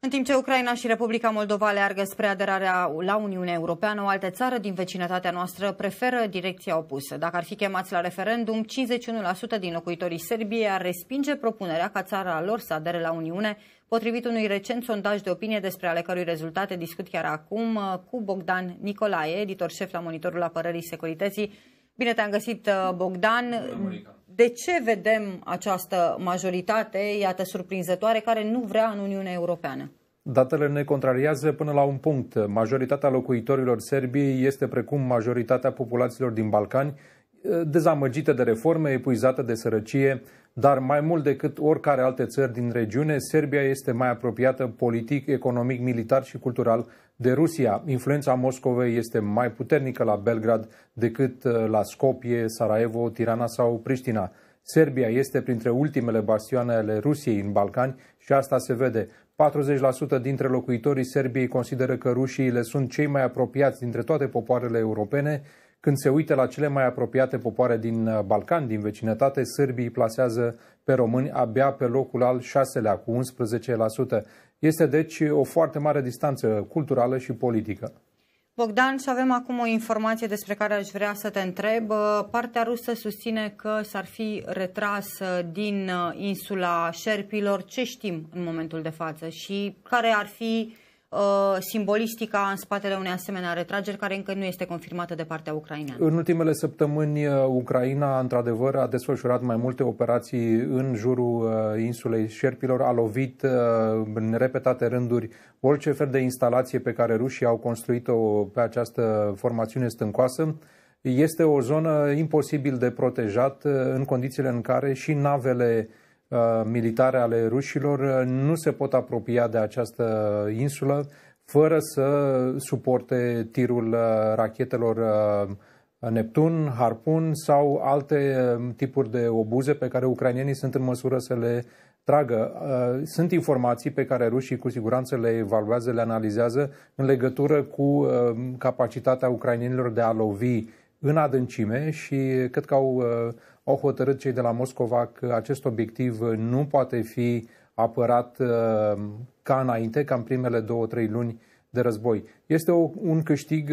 În timp ce Ucraina și Republica Moldova leargă spre aderarea la Uniunea Europeană, o altă țară din vecinătatea noastră preferă direcția opusă. Dacă ar fi chemați la referendum, 51% din locuitorii Serbiei ar respinge propunerea ca țara lor să adere la Uniune, potrivit unui recent sondaj de opinie despre ale cărui rezultate discut chiar acum uh, cu Bogdan Nicolae, editor șef la Monitorul Apărării Securității. Bine te-am găsit, uh, Bogdan. Bună, de ce vedem această majoritate, iată, surprinzătoare, care nu vrea în Uniunea Europeană? Datele ne contrariază până la un punct. Majoritatea locuitorilor Serbiei este precum majoritatea populațiilor din Balcani, dezamăgită de reforme, epuizată de sărăcie, dar mai mult decât oricare alte țări din regiune, Serbia este mai apropiată politic, economic, militar și cultural de Rusia. Influența Moscovei este mai puternică la Belgrad decât uh, la Skopje, Sarajevo, Tirana sau Priștina. Serbia este printre ultimele bastioane ale Rusiei în Balcani și asta se vede. 40% dintre locuitorii Serbiei consideră că rușii le sunt cei mai apropiați dintre toate popoarele europene când se uită la cele mai apropiate popoare din uh, Balcan, din vecinătate, sârbii plasează pe români abia pe locul al șaselea, cu 11%. Este deci o foarte mare distanță culturală și politică. Bogdan, și avem acum o informație despre care aș vrea să te întreb. Uh, partea rusă susține că s-ar fi retras uh, din insula șerpilor. Ce știm în momentul de față și care ar fi uh, Uh, simbolistica în spatele unei asemenea retrageri care încă nu este confirmată de partea ucraineană. În ultimele săptămâni, uh, Ucraina, într-adevăr, a desfășurat mai multe operații în jurul uh, insulei Șerpilor, a lovit în repetate rânduri orice fel de instalație pe care rușii au construit-o pe această formațiune stâncoasă. Este o zonă imposibil de protejat în condițiile în care și navele uh, Uh, militare ale rușilor uh, nu se pot apropia de această insulă fără să suporte tirul uh, rachetelor Neptun, Harpun sau alte um, tipuri de obuze pe care ucrainienii sunt în măsură să le tragă. Sunt informații pe care rușii cu siguranță le evaluează, le analizează în legătură cu um, capacitatea ucrainienilor de a lovi în adâncime și cred că au, uh, au hotărât cei de la Moscova că acest obiectiv uh, nu poate fi apărat uh, ca înainte, ca în primele două, trei luni de război. Este o, un câștig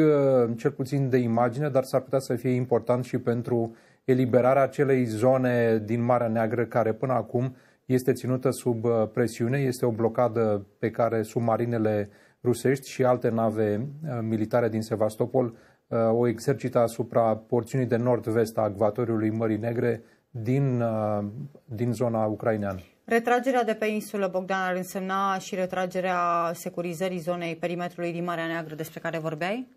cel puțin de imagine, dar s-ar putea să fie important și pentru eliberarea acelei zone din Marea Neagră care până acum este ținută sub presiune, este o blocadă pe care submarinele rusești și alte nave militare din Sevastopol Uh, o exercită asupra porțiunii de nord-vest a acvatoriului Mării Negre din, uh, din zona ucraineană. Retragerea de pe insulă Bogdan ar însemna și retragerea securizării zonei perimetrului din Marea Neagră despre care vorbeai?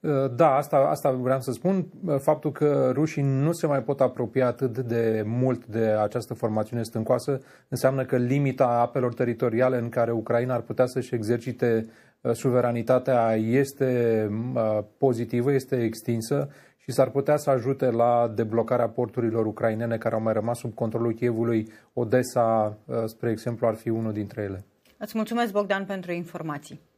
Uh, da, asta, asta vreau să spun. Faptul că rușii nu se mai pot apropia atât de mult de această formațiune stâncoasă înseamnă că limita apelor teritoriale în care Ucraina ar putea să-și exercite Uh, suveranitatea este uh, pozitivă, este extinsă și s-ar putea să ajute la deblocarea porturilor ucrainene care au mai rămas sub controlul Chievului. Odessa, uh, spre exemplu, ar fi unul dintre ele. Îți mulțumesc, Bogdan, pentru informații.